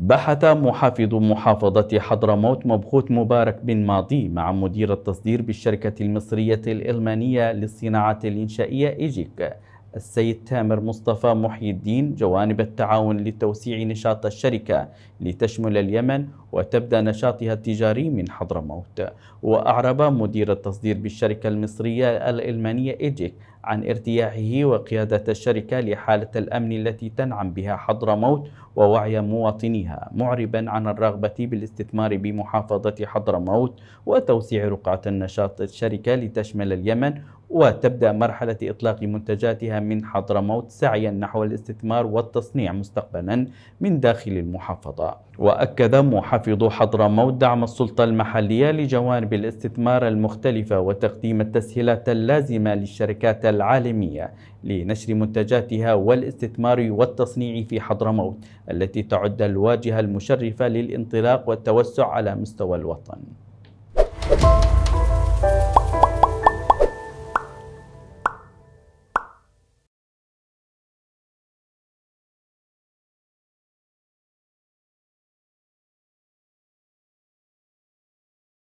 بحث محافظ محافظة حضرموت مبخوت مبارك بن ماضي مع مدير التصدير بالشركة المصرية الإلمانية للصناعة الإنشائية إيجيك السيد تامر مصطفى محي الدين جوانب التعاون لتوسيع نشاط الشركة لتشمل اليمن وتبدأ نشاطها التجاري من حضرموت وأعرب مدير التصدير بالشركة المصرية الألمانية إيجيك عن ارتياحه وقيادة الشركة لحالة الأمن التي تنعم بها حضرموت ووعي مواطنيها معربا عن الرغبة بالاستثمار بمحافظة حضرموت وتوسيع رقعة النشاط الشركة لتشمل اليمن وتبدأ مرحلة إطلاق منتجاتها من حضرموت سعيا نحو الاستثمار والتصنيع مستقبلا من داخل المحافظة وأكد محافظ حضرموت دعم السلطة المحلية لجوانب الاستثمار المختلفة وتقديم التسهيلات اللازمة للشركات العالمية لنشر منتجاتها والاستثمار والتصنيع في حضرموت التي تعد الواجهة المشرفة للانطلاق والتوسع على مستوى الوطن